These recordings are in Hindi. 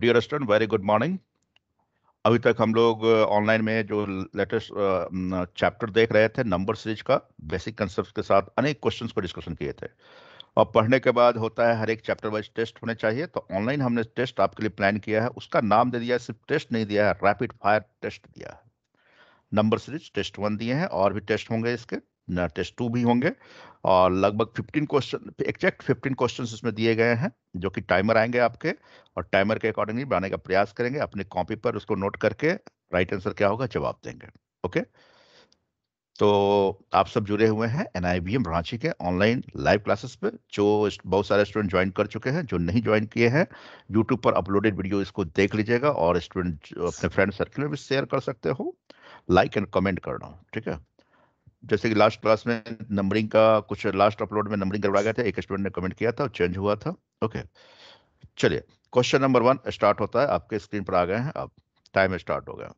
Dear student very good morning अभी तक हम लोग ऑनलाइन uh, में जो लेटेस्ट चैप्टर uh, um, देख रहे थे नंबर सीरीज का बेसिक कंसेप्ट के साथ अनेक क्वेश्चंस को डिस्कशन किए थे और पढ़ने के बाद होता है हर एक चैप्टर वाइज टेस्ट होने चाहिए तो ऑनलाइन हमने टेस्ट आपके लिए प्लान किया है उसका नाम दे दिया सिर्फ टेस्ट नहीं दिया है रैपिड फायर टेस्ट दिया है नंबर सीरीज टेस्ट वन दिए हैं और भी टेस्ट होंगे इसके टेस्ट टू भी होंगे और लगभग 15 क्वेश्चन एक्जैक्ट 15 क्वेश्चंस इसमें दिए गए हैं जो कि टाइमर आएंगे आपके और टाइमर के अकॉर्डिंगली बनाने का प्रयास करेंगे अपने कॉपी पर उसको नोट करके राइट आंसर क्या होगा जवाब देंगे ओके तो आप सब जुड़े हुए हैं एन आई एम रांची के ऑनलाइन लाइव क्लासेस पे जो बहुत सारे स्टूडेंट ज्वाइन कर चुके हैं जो नहीं ज्वाइन किए हैं यूट्यूब पर अपलोडेड वीडियो इसको देख लीजिएगा और स्टूडेंट अपने फ्रेंड सर्किल में भी शेयर कर सकते हो लाइक एंड कमेंट करना ठीक है जैसे कि लास्ट क्लास में नंबरिंग का कुछ लास्ट अपलोड में नंबरिंग करवाया गया था एक स्टूडेंट ने कमेंट किया था चेंज हुआ था ओके चलिए क्वेश्चन नंबर वन स्टार्ट होता है आपके स्क्रीन पर आ गए हैं आप टाइम स्टार्ट हो गया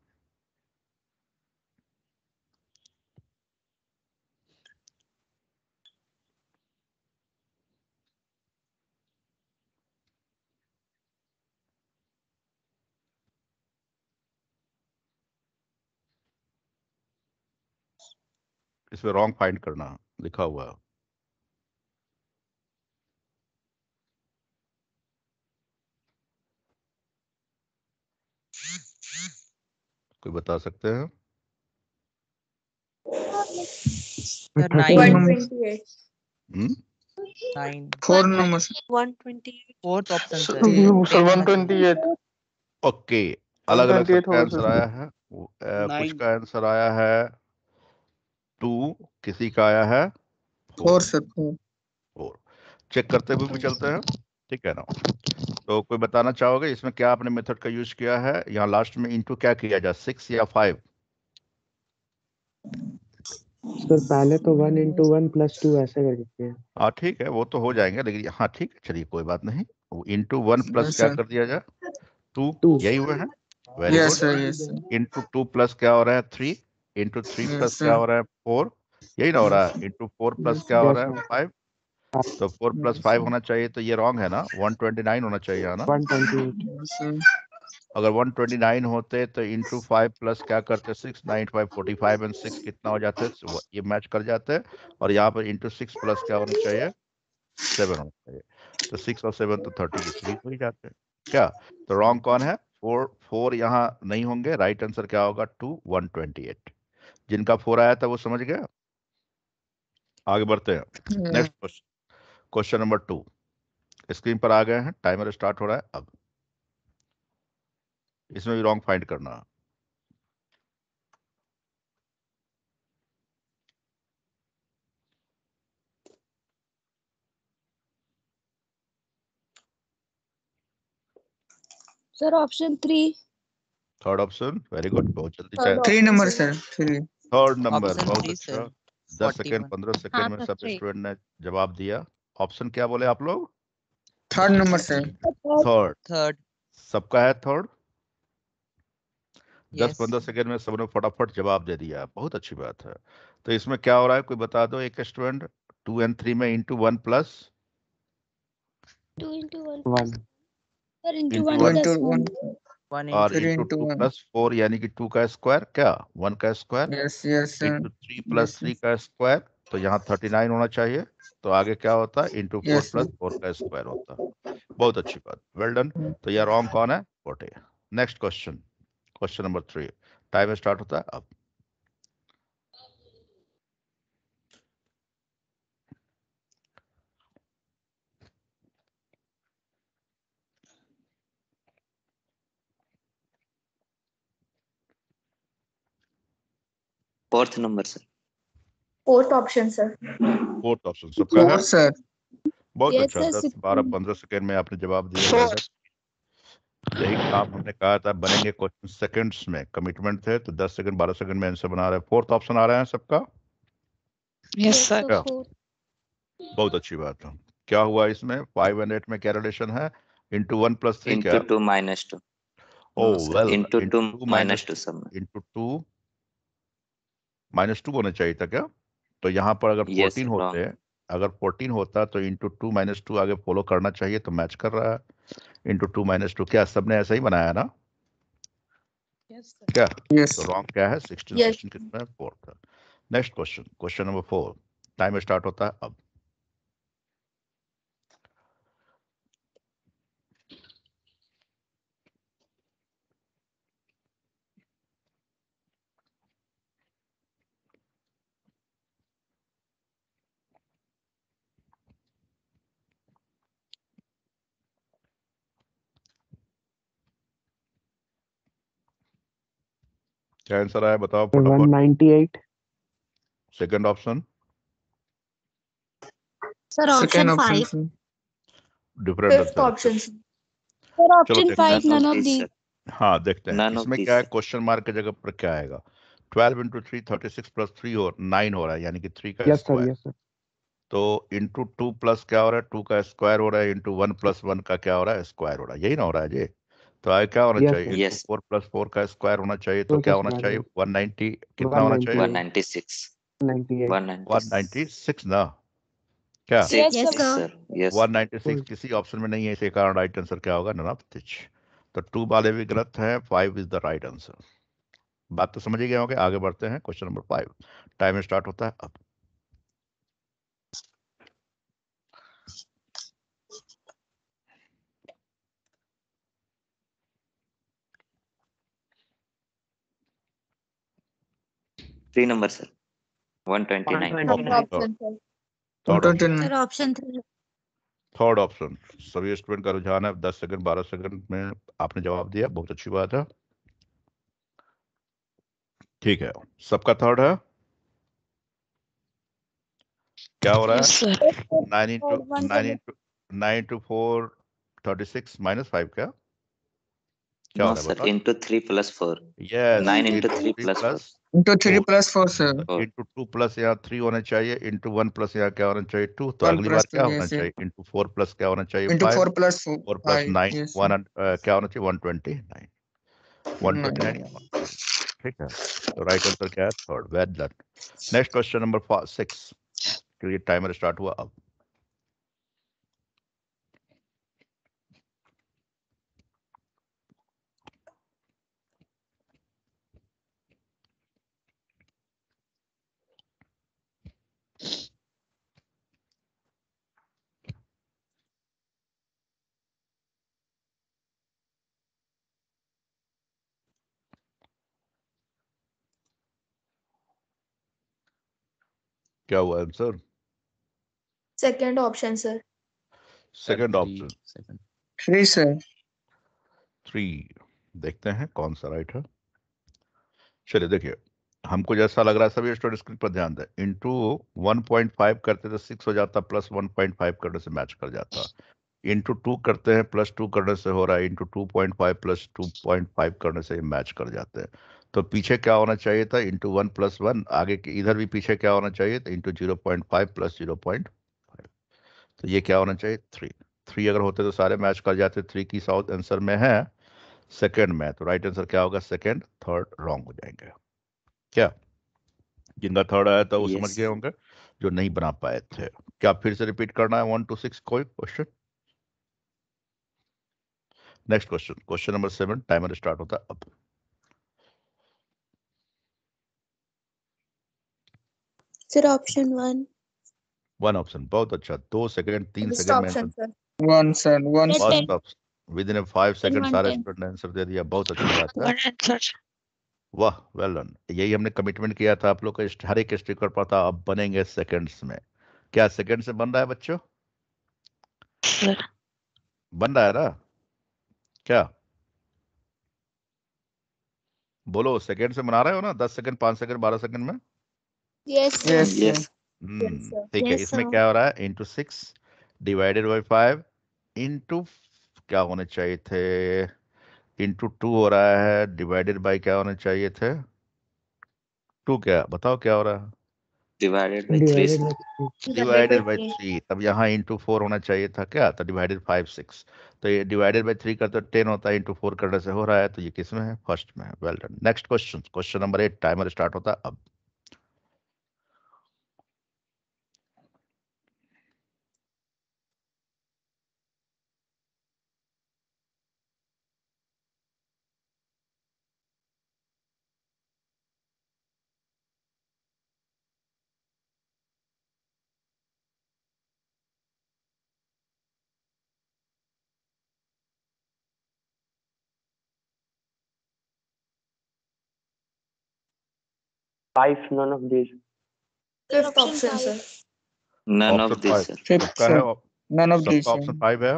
इसमें रॉन्ग फाइंड करना लिखा हुआ कोई बता सकते हैं ओके अलग अलग आंसर आया है कुछ का आंसर आया है टू किसी का आया है फोर फोर चेक करते हुए भी चलते हैं ठीक है ना तो कोई बताना चाहोगे इसमें क्या आपने मेथड का यूज किया है यहाँ लास्ट में इनटू क्या किया जाए सिक्स या फाइव सर पहले तो one into one plus two ऐसे कर देते हैं हाँ ठीक है वो तो हो जाएंगे लेकिन हाँ ठीक है चलिए कोई बात नहीं इंटू वन प्लस हाँ, क्या कर दिया जाए टू यही हुआ है very good into two plus क्या हो रहा है थ्री इंटू थ्री प्लस क्या हो रहा है फोर यही ना हो रहा है इंटू फोर प्लस क्या हो रहा है फाइव तो फोर प्लस फाइव होना चाहिए तो ये रॉन्ग है ना वन ट्वेंटी नाइन होना चाहिए ना अगर वन ट्वेंटी नाइन होते तो इंटू फाइव प्लस क्या करते six nine five forty five and six कितना हो जाते ये मैच कर जाते और यहाँ पर इंटू सिक्स प्लस क्या होना चाहिए सेवन होना चाहिए तो सिक्स और सेवन तो थर्टी के थ्री हो ही जाते क्या तो रॉन्ग कौन है फोर फोर यहाँ नहीं होंगे राइट आंसर क्या होगा टू वन ट्वेंटी एट जिनका फोर आया था वो समझ गया आगे बढ़ते हैं next question question number two screen पर आ गए हैं टाइमर स्टार्ट हो रहा है अब इसमें भी रॉन्ग फाइंड करना sir option three third option very good बहुत जल्दी three number sir three third number बहुत अच्छा दस सेकेंड पंद्रह सेकेंड हाँ, में सब स्टूडेंट ने जवाब दिया ऑप्शन क्या बोले आप लोग थर्ड नंबर से थर्ड थर्ड सबका है थर्ड दस पंद्रह सेकेंड में सबने फटाफट जवाब दे दिया बहुत अच्छी बात है तो इसमें क्या हो रहा है कोई बता दो एक स्टूडेंट टू एंड थ्री में into one plus two into one into one और इंटू प्लस फोर यानी कि टू का स्क्वायर क्या वन का square into three plus three का स्क्वायर तो यहाँ थर्टी नाइन होना चाहिए तो आगे क्या होता है इंटू फोर प्लस फोर का स्क्वायर होता है बहुत अच्छी बात वेल डन तो यह रॉन्ग कौन है next question question number three time start होता है अब fourth number sir fourth option sir fourth option सबका है सर बहुत yes, अच्छा दस बारह पंद्रह सेकेंड में आपने जवाब दिया यही काम हमने कहा था बनेंगे क्वेश्चन सेकंड्स में कमिटमेंट थे तो दस सेकंड बारह सेकंड में आंसर बना रहे फोर्थ ऑप्शन आ रहा है सबका यस सर बहुत अच्छी बात है क्या हुआ इसमें फाइव एंड एट में क्या रिलेशन है into one plus three into two minus two oh well into two minus two sir into two minus two होना चाहिए था क्या तो यहाँ पर अगर फोर्टीन yes, होते हाँ। अगर फोर्टीन होता तो इंटू टू माइनस टू आगे फॉलो करना चाहिए तो मैच कर रहा है इंटू टू माइनस टू क्या सबने ऐसा ही बनाया ना क्या रॉन्ग तो क्या है सिक्सटीन yes. कितना फोर था next question question number four time start होता है अब क्या आंसर आया बताओ फटाफट 198 second option option different option हाँ देखते हैं इसमें क्या है क्वेश्चन मार्क की जगह पर क्या आएगा twelve into three thirty six plus three हो नाइन हो रहा है यानी कि थ्री का तो इंटू टू प्लस क्या हो रहा है टू का स्क्वायर हो रहा है इंटू वन प्लस वन का क्या हो रहा है स्क्वायर हो रहा है यही ना हो रहा है जी तो आई क्या होना चाहिए फोर प्लस फोर का स्क्वायर होना चाहिए तो क्या होना चाहिए वन नाइनटी कितना होना चाहिए one ninety six one ninety six ना क्या वन नाइनटी सिक्स किसी ऑप्शन में नहीं है इसी कारण राइट आंसर क्या होगा ननापतिच तो टू वाले भी गलत है five is the right answer बात तो समझ ही गए होंगे आगे बढ़ते हैं question number five time start होता है अब three number sir one twenty nine option third option सभी स्टूडेंट का रुझान है दस सेकंड बारह सेकंड में आपने जवाब दिया बहुत अच्छी बात है ठीक है सबका थर्ड है क्या हो रहा है nine into nine into nine into four thirty six minus five क्या into 3 plus 4. Yes. 9 into, 3, 4. into 3 plus 4 sir into 2 plus yeah 3 hona chahiye into 1 plus yeah kya hona chahiye 2 to agli baar kya hona chahiye into 4 plus kya hona chahiye into 4 plus 4 plus 9 1 uh, kya hona chahiye 120 9 120 ठीक है तो राइट आंसर क्या है third whether next question number 6 क्योंकि timer start हुआ अब क्या हुआ answer second option sir second option three sir three देखते हैं कौन सा राइट है चलिए देखिए हमको जैसा लग रहा है सभी स्टूडेंट स्क्रीन पर ध्यान दें इंटू 1.5 करते तो सिक्स हो जाता प्लस 1.5 करने से मैच कर जाता इंटू टू करते हैं प्लस टू करने से हो रहा है into two point five plus two point five करने से मैच कर जाते हैं तो पीछे क्या होना चाहिए था इंटू वन प्लस वन आगे के इधर भी पीछे क्या होना चाहिए था into zero point five plus zero point five तो ये क्या होना चाहिए थ्री थ्री अगर होते तो सारे मैच कर जाते थ्री की साउथ आंसर में है सेकेंड में तो राइट आंसर क्या होगा सेकेंड थर्ड रॉन्ग हो जाएंगे क्या जिनका थर्ड आया था वो yes. समझ गए होंगे जो नहीं बना पाए थे क्या फिर से रिपीट करना है वन टू सिक्स कोई question next question question number seven timer start होता है अब sir option one one option बहुत अच्छा दो सेकंड तीन सेकंड में one sir one first option within five second सारे स्टूडेंट ने आंसर दे दिया बहुत अच्छी बात है वाह वेल डन यही हमने कमिटमेंट किया था आप लोग का हर एक स्टिकर पर था अब बनेंगे सेकंड्स में क्या सेकंड से बन रहा है बच्चों बन रहा है ना क्या बोलो सेकंड से बना रहे हो ना दस सेकंड पांच सेकंड बारह सेकंड में Yes. Sir. ठीक है इसमें क्या हो रहा है into six divided by five into क्या होने चाहिए थे इंटू टू हो रहा है डिवाइडेड बाई क्या होने चाहिए थे टू क्या बताओ क्या हो रहा है divided by three divided by three तब यहाँ इंटू फोर होना चाहिए था क्या तो डिवाइडेड फाइव सिक्स तो ये डिवाइडेड बाई थ्री का तो टेन होता है इंटू फोर करने से हो रहा है तो ये किस में है फर्स्ट में है well done next question question number eight timer start होता है अब Five, none of these. Fifth option, sir. None of these, sir. Fifth, sir. None of these. Option five है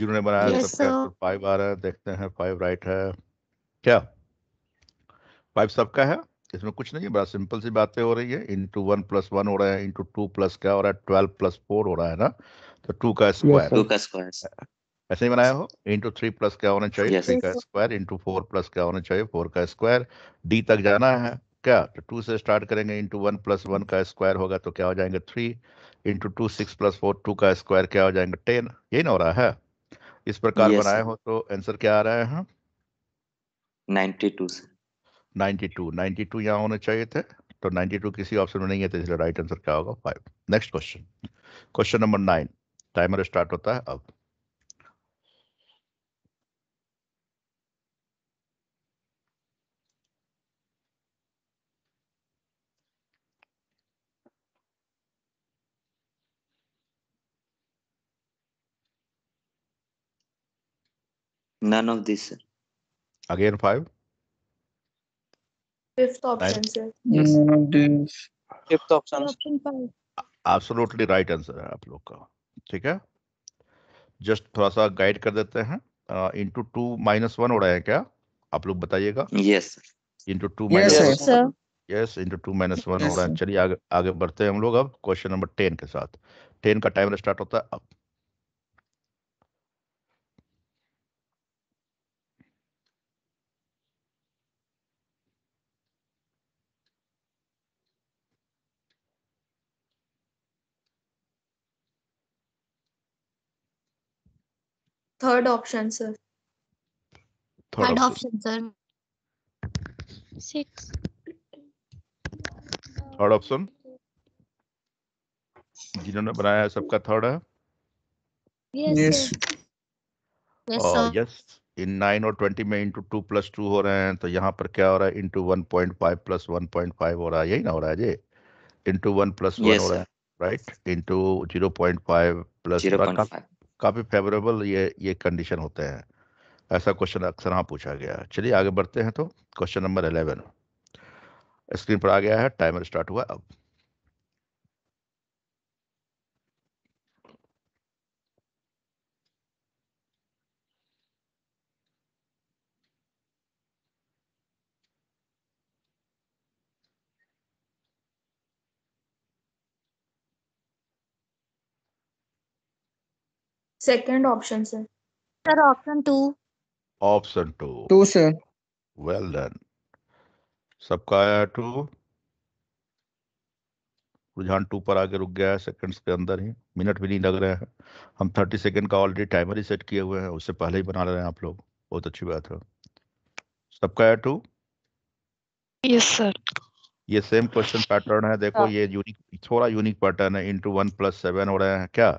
जिन्होंने बनाया yes, सबका फाइव आ रहा है देखते हैं फाइव राइट है क्या फाइव सबका है इसमें कुछ नहीं है बड़ा सिंपल सी बातें हो रही है इंटू वन प्लस वन हो रहा है इंटू टू प्लस क्या हो रहा है ट्वेल्व प्लस फोर हो रहा है ना तो टू का स्क्वायर टू का स्क्वायर ऐसे ही बनाया हो इंटू थ्री प्लस क्या होना चाहिए थ्री का स्क्वायर इंटू फोर प्लस क्या होना चाहिए फोर का स्क्वायर डी तक जाना है क्या तो टू से स्टार्ट करेंगे इंटू वन प्लस वन का स्क्वायर होगा तो क्या हो जाएंगे three into two six plus four two का स्क्वायर क्या हो जाएंगे टेन यही ना हो रहा है इस प्रकार yes. बनाए हो तो आंसर क्या आ रहा है ninety two ninety two ninety two यहाँ होने चाहिए थे तो टू किसी ऑप्शन में नहीं है तो इसलिए राइट आंसर क्या होगा five next question question number nine timer start होता है अब none of this sir again five fifth option sir yes. none of this fifth option option five absolutely right answer है आप लोग का ठीक है जस्ट थोड़ा सा गाइड कर देते हैं इनटू टू माइनस वन हो रहा है क्या आप लोग बताइएगा yes into two minus yes into two minus one हो रहा है चलिए आगे आगे बढ़ते हैं हम लोग अब क्वेश्चन नंबर टेन के साथ टेन का टाइम स्टार्ट होता है अब third option sir third option sir six third option जिन्होंने बनाया सबका थर्ड है यस यस इन नाइन और ट्वेंटी में इंटू टू प्लस टू हो रहे हैं तो यहाँ पर क्या हो रहा है into one point five plus one point five हो रहा है यही ना हो रहा है जी इंटू वन प्लस वन हो रहा है right into zero point five plus काफ़ी फेवरेबल ये ये कंडीशन होते हैं ऐसा क्वेश्चन अक्सर हाँ पूछा गया है चलिए आगे बढ़ते हैं तो क्वेश्चन नंबर एलेवन स्क्रीन पर आ गया है टाइमर स्टार्ट हुआ अब second option sir sir option two option two two sir well done सबका आया टू रुझान टू पर आके रुक गया है सेकंड्स के अंदर ही मिनट भी नहीं लग रहे हैं हम थर्टी सेकंड का ऑलरेडी टाइमर ही सेट किए हुए हैं उससे पहले ही बना रहे हैं आप लोग बहुत अच्छी बात है सबका है टू यस सर ये सेम क्वेश्चन पैटर्न है देखो हाँ. ये यूनिक थोड़ा यूनिक पैटर्न है इंटू वन प्लस सेवन हो रहे हैं क्या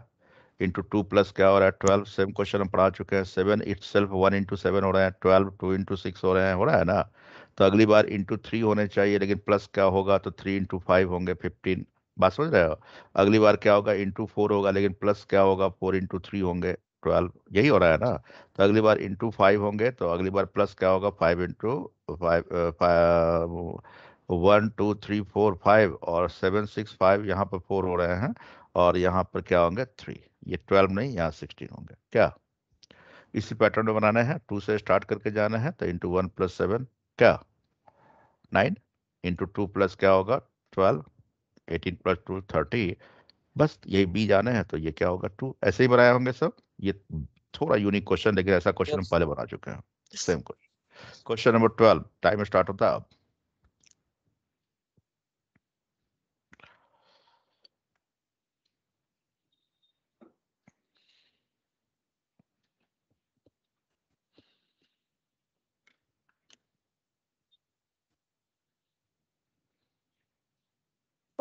इंटू टू प्लस क्या हो रहा है ट्वेल्व सेम क्वेश्चन हम पढ़ा चुके हैं seven itself one into seven हो रहे हैं ट्वेल्व टू इंटू सिक्स हो रहे हैं हो रहा है ना तो अगली बार इंटू थ्री होने चाहिए लेकिन प्लस क्या होगा तो थ्री इंटू फाइव होंगे फिफ्टीन बात समझ रहे हो अगली बार क्या होगा इंटू फोर होगा लेकिन प्लस क्या होगा फोर इंटू थ्री होंगे ट्वेल्व यही हो रहा है ना तो अगली बार इंटू फाइव होंगे तो अगली बार प्लस क्या होगा five into five one two three four five और सेवन सिक्स फाइव यहाँ पर फोर हो रहे हैं और यहाँ पर क्या होंगे थ्री ये ट्वेल्व नहीं यहाँ सिक्सटीन होंगे क्या इसी पैटर्न में बनाना है टू से स्टार्ट करके जाना है तो इंटू वन प्लस सेवन क्या नाइन इंटू टू प्लस क्या होगा twelve eighteen plus two thirty बस यही बी जाने हैं तो ये क्या होगा टू ऐसे ही बनाए होंगे सब ये थोड़ा यूनिक क्वेश्चन लेकिन ऐसा क्वेश्चन हम पहले बना चुके हैं same question question number twelve time start होता है अब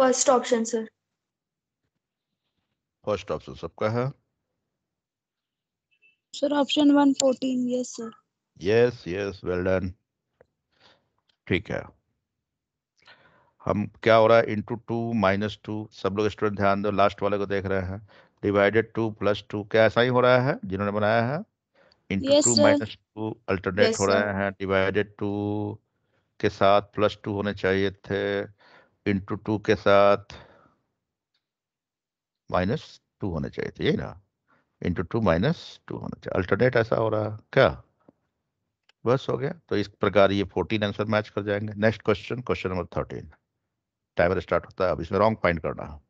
first option sir first option सबका है sir option one fourteen yes sir yes yes well done ठीक है हम क्या हो रहा है इंटू टू माइनस टू सब लोग स्टूडेंट ध्यान दो लास्ट वाले को देख रहे हैं डिवाइडेड टू प्लस टू क्या ऐसा ही हो रहा है जिन्होंने बनाया है into two minus two alternate हो रहे हैं डिवाइडेड टू के साथ प्लस टू होने चाहिए थे इंटू टू के साथ माइनस टू होना चाहिए था यही ना इंटू टू माइनस टू होना चाहिए अल्टरनेट ऐसा हो रहा क्या बस हो गया तो इस प्रकार ये फोर्टीन आंसर मैच कर जाएंगे next question question number thirteen timer start होता है अब इसमें रॉन्ग फाइंड करना है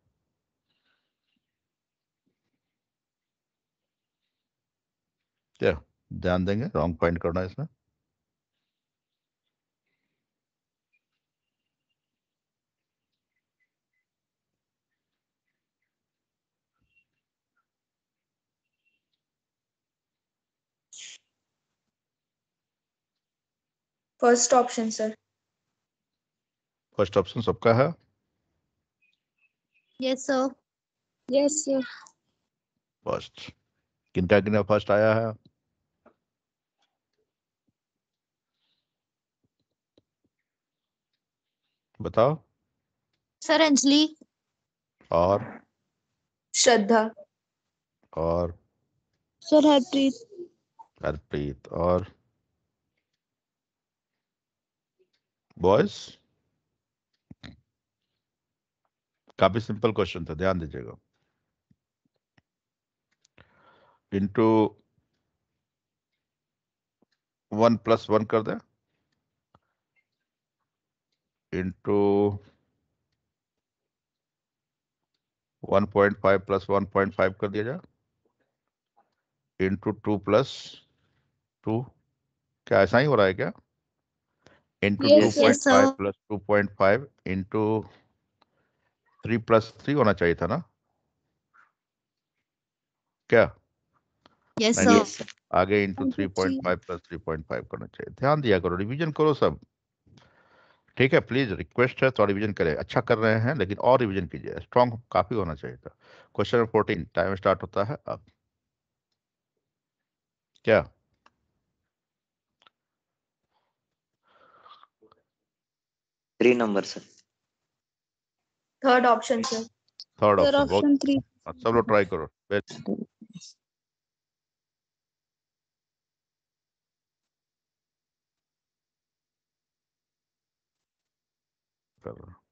क्या ध्यान देंगे रॉन्ग फाइंड करना है इसमें first option sir first option सबका है yes sir yes sir first किनका किन फर्स्ट आया है बताओ सर अंजलि और श्रद्धा और सर हरप्रीत हरप्रीत और बॉयज काफी सिंपल क्वेश्चन था ध्यान दीजिएगा इंटू वन प्लस वन कर दे into one point five plus one point five कर दिया जाए इंटू टू प्लस टू क्या ऐसा ही हो रहा है क्या into yes, 2.5 yes, plus 2.5 into 3 plus 3 होना चाहिए था ना क्या yes, sir. आगे into three point five plus three point five करना चाहिए ध्यान दिया करो रिवीजन करो सब ठीक है प्लीज रिक्वेस्ट है तो रिवीजन करें अच्छा कर रहे हैं लेकिन और रिवीजन कीजिए स्ट्रॉन्ग काफी होना चाहिए था question number fourteen time start होता है अब क्या three number sir third option sir third option three सब लोग ट्राई करो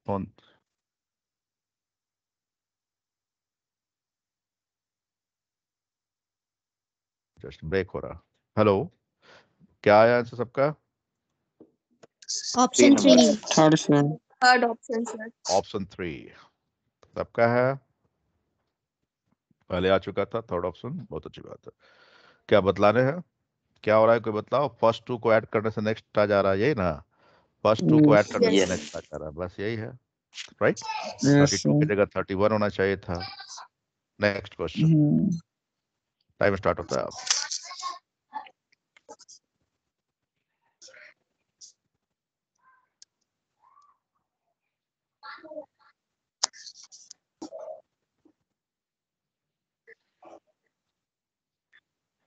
फोन जस्ट ब्रेक हो रहा हेलो क्या आया आंसर सबका option three third third option sir option three सबका है पहले आ चुका था थर्ड ऑप्शन बहुत अच्छी बात है क्या बतलाने हैं क्या हो रहा है कोई बताओ फर्स्ट टू को ऐड करने से नेक्स्ट आ जा रहा है यही ना फर्स्ट टू को ऐड करने से नेक्स्ट आ जा रहा है बस यही है राइट थर्टी टू की जगह थर्टी वन होना चाहिए था नेक्स्ट क्वेश्चन टाइम स्टार्ट होता है आप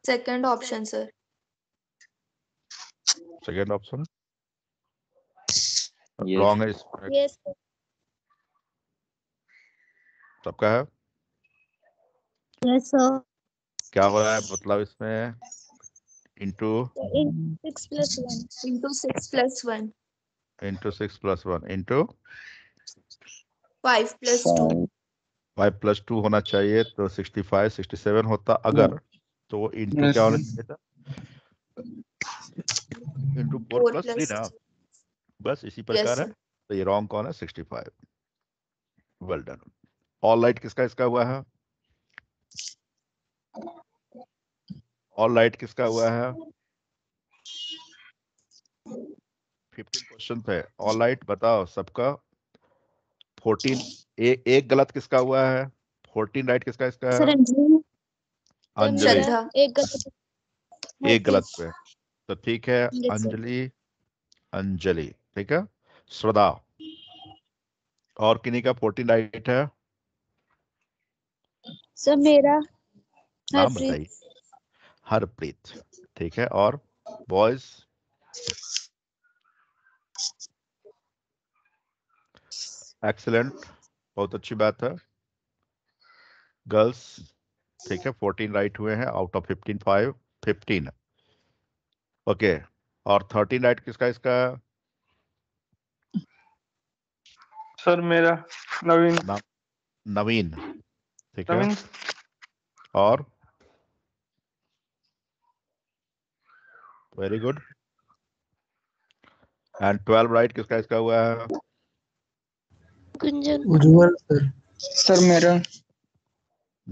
second option sir second option wrong है सबका है yes, sir. क्या हो रहा है मतलब इसमें into six plus one into six plus one into six plus one into five plus two five plus two होना चाहिए तो सिक्सटी फाइव सिक्सटी सेवन होता अगर तो वो इंटू क्या होना चाहिए था इंटू फोर प्लस थ्री ना बस इसी प्रकार है तो ये रॉन्ग कौन है sixty five well done all right किसका इसका हुआ है ऑल लाइट किसका हुआ है फिफ्टीन क्वेश्चन थे ऑल लाइट बताओ सबका फोर्टीन एक गलत किसका हुआ है फोर्टीन राइट किसका इसका है अंजलि एक गलत हाँ, पे तो ठीक है अंजलि अंजलि ठीक है श्रद्धा और किन्हीं का फोर्टीन राइट है सर मेरा नाम हाँ, बताइए हरप्रीत ठीक है और बॉयज एक्सलेंट बहुत अच्छी बात है गर्ल्स ठीक है फोर्टीन राइट हुए हैं out of fifteen five fifteen okay और थर्टीन राइट किसका इसका सर मेरा नवीन नवीन ठीक है और very good and twelve right किसका इसका हुआ है गुंजन उज्जवल सर मेरा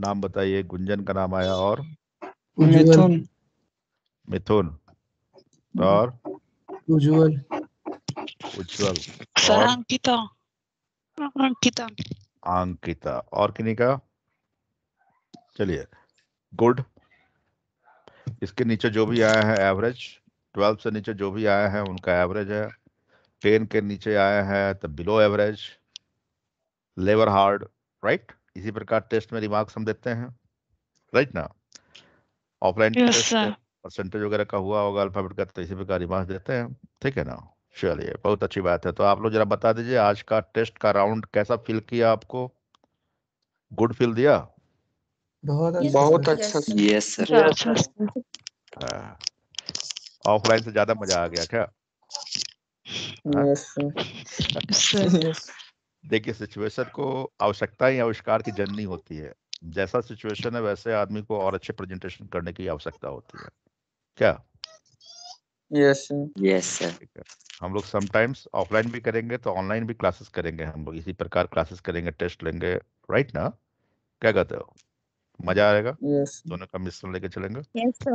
नाम बताइए गुंजन का नाम आया और मिथुन मिथुन हम्म। और उज्जवल उज्जवल अंकिता अंकिता अंकिता और किन्हीं का चलिए गुड इसके नीचे जो भी आया है एवरेज ट्वेल्व से नीचे जो भी आया है उनका एवरेज है टेन के नीचे आया है तो below average labour hard right right? इसी प्रकार टेस्ट में रिमार्क्स हम देते हैं राइट ना ऑफलाइन परसेंटेज वगैरह का हुआ होगा अल्फाबेट का तो इसी प्रकार रिमार्क्स देते हैं ठीक है ना चलिए बहुत अच्छी बात है तो आप लोग जरा बता दीजिए आज का टेस्ट का राउंड कैसा फील किया आपको गुड फील दिया बहुत अच्छा। बहुत अच्छा ऑफलाइन हाँ। से ज्यादा मजा आ गया क्या yes, देखिए सिचुएशन को आवश्यकता या आविष्कार की जननी होती है जैसा सिचुएशन है वैसे आदमी को और अच्छे प्रेजेंटेशन करने की आवश्यकता होती है क्या यस यस सर हम लोग समटाइम्स ऑफलाइन भी करेंगे तो ऑनलाइन भी क्लासेस करेंगे हम लोग इसी प्रकार क्लासेस करेंगे टेस्ट लेंगे राइट ना क्या कहते हो मजा आएगा yes. दोनों का मिश्रण लेके चलेंगे yes,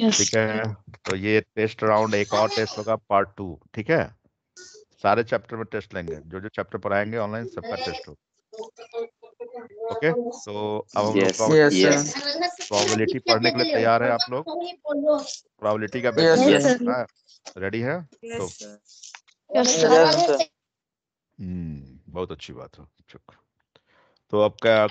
yes. ठीक है तो ये टेस्ट राउंड एक और टेस्ट होगा पार्ट टू ठीक है सारे चैप्टर में टेस्ट लेंगे जो जो चैप्टर पढ़ाएंगे ऑनलाइन सबका टेस्ट हो ओके सो तो अब हम लोग प्रोबेबिलिटी पढ़ने के लिए तैयार है आप लोग प्रोबेबिलिटी का बेसिस रेडी है तो बहुत अच्छी बात है तो आपका